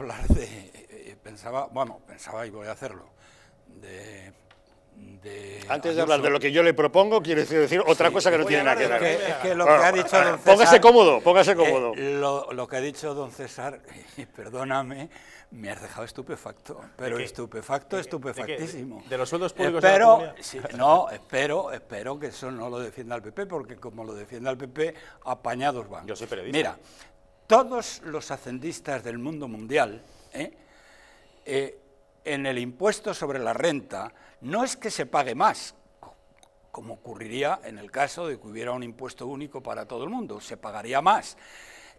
Hablar de, eh, eh, pensaba, bueno, pensaba y voy a hacerlo, Antes de hablar de lo que yo le propongo, quiero decir otra cosa que no tiene nada que ver. Que, es póngase cómodo, póngase eh, cómodo. lo, que ha dicho don César, perdóname, me has dejado estupefacto, pero estupefacto, estupefactísimo. ¿De, los sueldos públicos de No, espero, espero que eso no lo defienda el PP, porque como lo defienda el PP, apañados van. Yo soy periodista. Mira, todos los hacendistas del mundo mundial, ¿eh? Eh, en el impuesto sobre la renta, no es que se pague más, como ocurriría en el caso de que hubiera un impuesto único para todo el mundo, se pagaría más.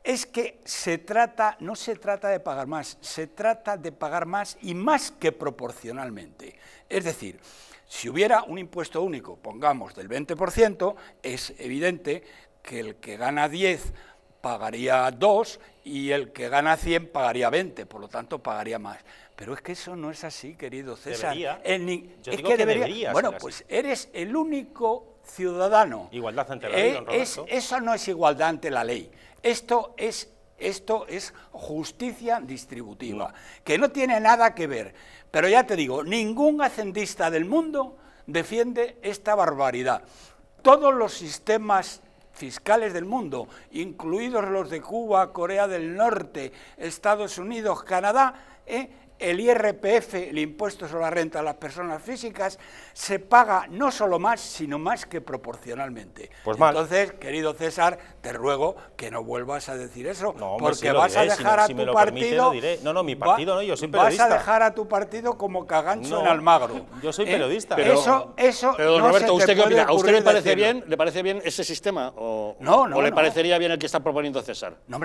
Es que se trata, no se trata de pagar más, se trata de pagar más y más que proporcionalmente. Es decir, si hubiera un impuesto único, pongamos del 20%, es evidente que el que gana 10 pagaría 2 y el que gana 100 pagaría 20, por lo tanto pagaría más. Pero es que eso no es así, querido César. Debería. que, debería. bueno, pues eres el único ciudadano. Igualdad ante la eh, ley, don Eso no es igualdad ante la ley. Esto es esto es justicia distributiva, que no tiene nada que ver. Pero ya te digo, ningún hacendista del mundo defiende esta barbaridad. Todos los sistemas fiscales del mundo, incluidos los de Cuba, Corea del Norte, Estados Unidos, Canadá, eh, el IRPF, el impuesto sobre la renta de las personas físicas, se paga no solo más, sino más que proporcionalmente. Pues Entonces, querido César, te ruego que no vuelvas a decir eso, porque vas a dejar a tu partido. No, no, mi partido no, yo soy periodista. Vas a dejar a tu partido como cagancho en Almagro. Yo soy ¿Eh? periodista. pero, eso, eso. Roberto, ¿usted ¿A usted le parece bien, le parece bien ese sistema o, no, no, o le parecería bien el que está proponiendo César? No,